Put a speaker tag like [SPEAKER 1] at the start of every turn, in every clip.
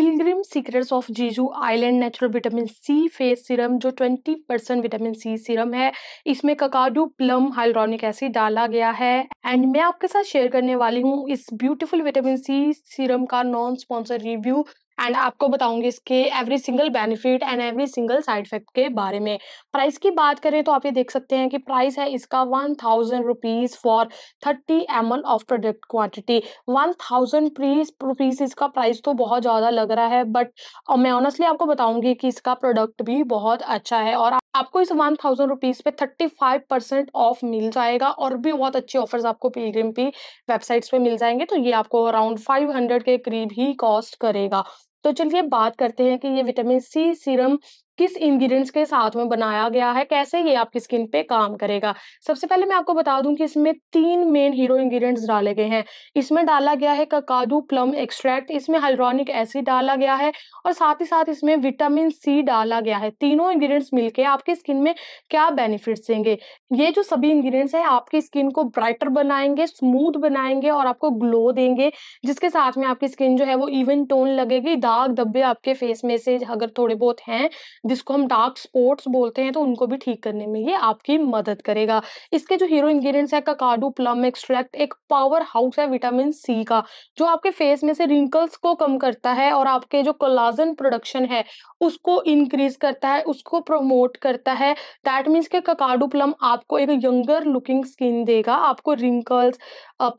[SPEAKER 1] Pilgrim secrets of Jeju island natural vitamin C face serum जो 20 percent vitamin C serum है इसमें ककाडू plum hyaluronic acid डाला गया है एंड मैं आपके साथ शेयर करने वाली हूँ इस ब्यूटीफुल विटामिन सी सीरम का नॉन स्पॉन्सर रिव्यू एंड आपको बताऊंगी इसके every single benefit and every single side effect के बारे में प्राइस की बात करें तो आप ये देख सकते हैं कि प्राइस है इसका one thousand rupees for thirty M L of product quantity one thousand rupees इसका प्राइस तो बहुत ज़्यादा लग रहा है बट मैं ऑनेस्टली आपको बताऊंगी कि इसका प्रोडक्ट भी बहुत अच्छा है और आपको इस वन थाउजेंड रुपीज़ पे थर्टी फाइव परसेंट ऑफ मिल जाएगा और भी बहुत अच्छे ऑफर्स आपको पीग्रीम पी वेबसाइट्स पे मिल जाएंगे तो ये आपको अराउंड फाइव हंड्रेड के करीब ही कॉस्ट करेगा तो चलिए बात करते हैं कि ये विटामिन सी सीरम किस इंग्रेडिएंट्स के साथ में बनाया गया है कैसे ये आपकी स्किन पे काम करेगा सबसे पहले मैं आपको बता दूं कि इसमें तीन मेन हीरो इंग्रेडिएंट्स डाले गए हैं इसमें डाला गया है ककादू प्लम एक्सट्रैक्ट इसमें हाइड्रोनिक एसिड डाला गया है और साथ ही साथ इसमें विटामिन सी डाला गया है तीनों इंग्रेडिएंट्स मिलकर आपकी स्किन में क्या बेनिफिट्स देंगे ये जो सभी इंग्रेडिएंट्स हैं आपकी स्किन को ब्राइटर बनाएंगे स्मूथ बनाएंगे और आपको ग्लो देंगे जिसके साथ में आपकी स्किन जो है वो इवन टोन लगेगी दाग धब्बे आपके फेस में से अगर थोड़े बहुत हैं जिसको हम डार्क स्पॉट्स बोलते हैं तो उनको भी ठीक करने में ये आपकी मदद करेगा इसके जो हीरो इंग्रेडिएंट्स है ककाडू प्लम एक्सट्रैक्ट एक पावर हाउस है विटामिन सी का जो आपके फेस में से रिंकल्स को कम करता है और आपके जो कोलाजन प्रोडक्शन है उसको इंक्रीज करता है उसको प्रमोट करता है दैट मीन्स के ककाडू प्लम आपको एक यंगर लुकिंग स्किन देगा आपको रिंकल्स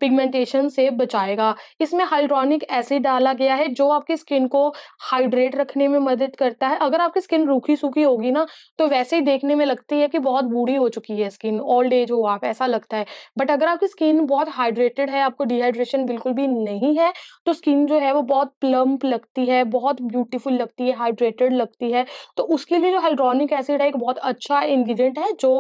[SPEAKER 1] पिगमेंटेशन से बचाएगा इसमें हाइड्रोनिक एसिड डाला गया है जो आपकी स्किन को हाइड्रेट रखने में मदद करता है अगर आपकी स्किन सूखी सूखी होगी ना तो वैसे ही देखने में लगती है कि बहुत बूढ़ी हो चुकी है स्किन ओल्ड एज हो आप ऐसा लगता है बट अगर आपकी स्किन बहुत हाइड्रेटेड है आपको डिहाइड्रेशन बिल्कुल भी नहीं है तो स्किन जो है वो बहुत प्लम्प लगती है बहुत ब्यूटीफुल लगती है हाइड्रेटेड लगती है तो उसके लिए जो हाइड्रोनिक एसिड है एक बहुत अच्छा इंग्रीडियंट है जो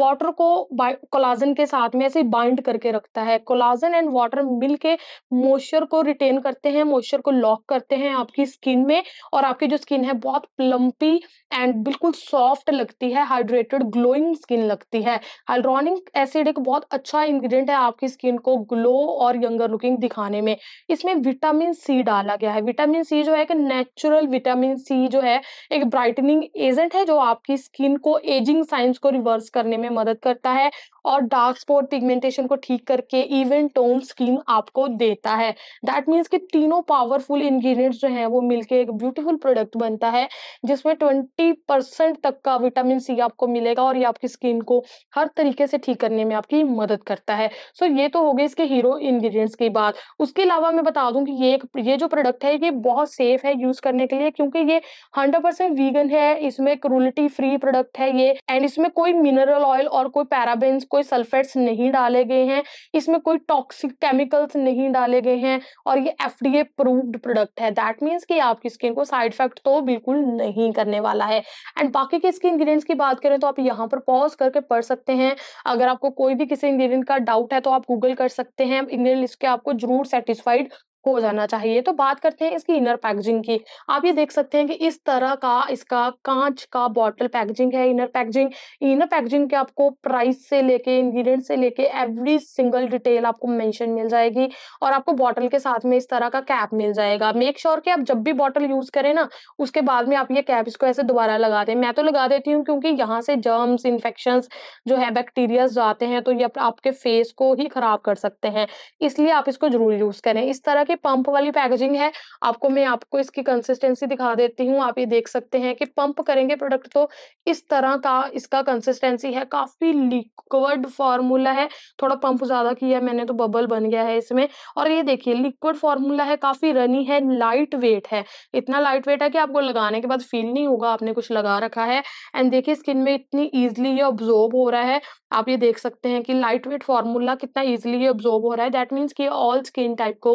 [SPEAKER 1] वाटर को कोलाजन के साथ में ऐसे बाइंड करके रखता है कोलाजन एंड वाटर मिल के मॉइस्चर को रिटेन करते हैं मॉइस्चर को लॉक करते हैं आपकी स्किन में और आपकी जो स्किन है बहुत प्लम्पी एंड बिल्कुल सॉफ्ट लगती है हाइड्रेटेड ग्लोइंग स्किन लगती है हाइड्रोनिक एसिड एक बहुत अच्छा इंग्रेडिएंट है आपकी स्किन को ग्लो और यंगर लुकिंग दिखाने में इसमें विटामिन सी डाला गया है विटामिन सी जो है एक नेचुरल विटामिन सी जो है एक ब्राइटनिंग एजेंट है जो आपकी स्किन को एजिंग साइंस को रिवर्स करने में मदद करता है और डार्क स्पॉट पिगमेंटेशन को ठीक करके इवन टोन स्किन आपको देता है दैट मीन्स कि तीनों पावरफुल इंग्रेडिएंट्स जो हैं वो मिलके एक ब्यूटीफुल प्रोडक्ट बनता है जिसमें ट्वेंटी ट्वेंटी परसेंट तक का विटामिन सी आपको मिलेगा और ये आपकी स्किन को हर तरीके से ठीक करने में आपकी मदद करता है सो ये तो हो गई इसके हीरो इंग्रेडिएंट्स की बात उसके अलावा मैं बता दूं कि ये ये जो प्रोडक्ट है ये बहुत सेफ है यूज करने के लिए क्योंकि ये हंड्रेड परसेंट वीगन है इसमें क्रूलिटी फ्री प्रोडक्ट है ये एंड इसमें कोई मिनरल ऑयल और कोई पैराबेन्स कोई सल्फेट्स नहीं डाले गए हैं इसमें कोई टॉक्सिक केमिकल्स नहीं डाले गए हैं और ये एफ डी प्रूव्ड प्रोडक्ट है दैट मीन्स कि आपकी स्किन को साइड इफेक्ट तो बिल्कुल नहीं करने वाला वाला है एंड बाकी के इसके इंग्रेडिएंट्स की बात करें तो आप यहाँ पर पॉज करके पढ़ सकते हैं अगर आपको कोई भी किसी इंग्रेडिएंट का डाउट है तो आप गूगल कर सकते हैं इंग्रेडिएंट लिस्ट के आपको जरूर सेटिस्फाइड हो जाना चाहिए तो बात करते हैं इसकी इनर पैकेजिंग की आप ये देख सकते हैं कि इस तरह का इसका कांच का बॉटल पैकेजिंग है इनर पैकेजिंग इनर पैकेजिंग के आपको प्राइस से लेके इंग्रेडिएंट से लेके एवरी सिंगल डिटेल आपको मेंशन मिल जाएगी और आपको बॉटल के साथ में इस तरह का कैप मिल जाएगा मेक श्योर sure कि आप जब भी बॉटल यूज करें ना उसके बाद में आप ये कैप इसको ऐसे दोबारा लगा दें मैं तो लगा देती हूँ क्योंकि यहाँ से जर्म्स इन्फेक्शन जो है बैक्टीरियाज जाते हैं तो ये आपके फेस को ही खराब कर सकते हैं इसलिए आप इसको जरूर यूज करें इस तरह के देखिए पंप वाली पैकेजिंग है आपको मैं आपको इसकी कंसिस्टेंसी दिखा देती हूँ आप ये देख सकते हैं कि पंप करेंगे प्रोडक्ट तो इस तरह का इसका कंसिस्टेंसी है काफ़ी लिक्विड फॉर्मूला है थोड़ा पंप ज़्यादा किया मैंने तो बबल बन गया है इसमें और ये देखिए लिक्विड फॉर्मूला है काफ़ी रनी है लाइट वेट है इतना लाइट वेट है कि आपको लगाने के बाद फील नहीं होगा आपने कुछ लगा रखा है एंड देखिए स्किन में इतनी ईजिली ये ऑब्जॉर्ब हो रहा है आप ये देख सकते हैं कि लाइट वेट फॉर्मूला कितना ईजिली ये ऑब्जॉर्ब हो रहा है दैट मीन्स कि ऑल स्किन टाइप को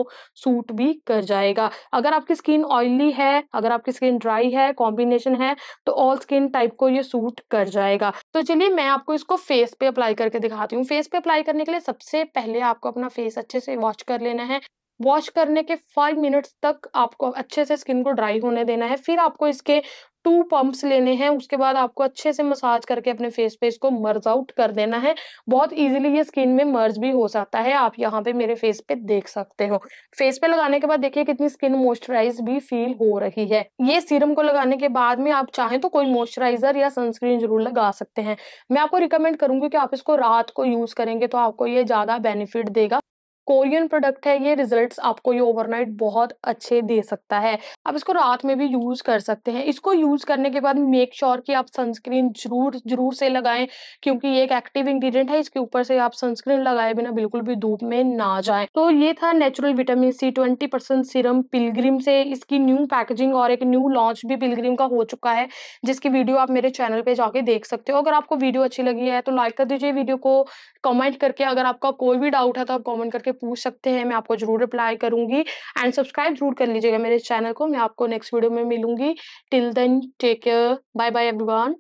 [SPEAKER 1] सूट भी कर जाएगा अगर आपकी स्किन ऑयली है अगर आपकी स्किन ड्राई है कॉम्बिनेशन है तो ऑल स्किन टाइप को ये सूट कर जाएगा तो चलिए मैं आपको इसको फेस पे अप्लाई करके दिखाती हूँ फेस पे अप्लाई करने के लिए सबसे पहले आपको अपना फेस अच्छे से वॉश कर लेना है वॉश करने के फाइव मिनट्स तक आपको अच्छे से स्किन को ड्राई होने देना है फिर आपको इसके टू पंप्स लेने हैं उसके बाद आपको अच्छे से मसाज करके अपने फेस पे इसको मर्ज आउट कर देना है बहुत इजीली ये स्किन में मर्ज भी हो सकता है आप यहाँ पे मेरे फेस पे देख सकते हो फेस पे लगाने के बाद देखिए कितनी स्किन मॉइस्चराइज भी फील हो रही है ये सीरम को लगाने के बाद में आप चाहें तो कोई मॉइस्चराइजर या सनस्क्रीन जरूर लगा सकते हैं मैं आपको रिकमेंड करूंगी कि आप इसको रात को यूज करेंगे तो आपको ये ज्यादा बेनिफिट देगा कोरियन प्रोडक्ट है ये रिजल्ट्स आपको ये ओवरनाइट बहुत अच्छे दे सकता है आप इसको रात में भी यूज़ कर सकते हैं इसको यूज़ करने के बाद मेक श्योर sure कि आप सनस्क्रीन जरूर जरूर से लगाएं क्योंकि ये एक एक्टिव इंग्रीडियंट है इसके ऊपर से आप सनस्क्रीन लगाए बिना बिल्कुल भी धूप में ना जाए तो ये था natural vitamin C twenty percent serum Pilgrim से इसकी न्यू पैकेजिंग और एक न्यू लॉन्च भी पिलग्रिम का हो चुका है जिसकी वीडियो आप मेरे चैनल पर जाके देख सकते हो अगर आपको वीडियो अच्छी लगी है तो लाइक कर दीजिए वीडियो को कमेंट करके अगर आपका कोई भी डाउट है तो आप कमेंट करके पूछ सकते हैं मैं आपको जरूर रिप्लाई करूंगी एंड सब्सक्राइब जरूर कर लीजिएगा मेरे चैनल को मैं आपको नेक्स्ट वीडियो में मिलूंगी till then take care bye bye everyone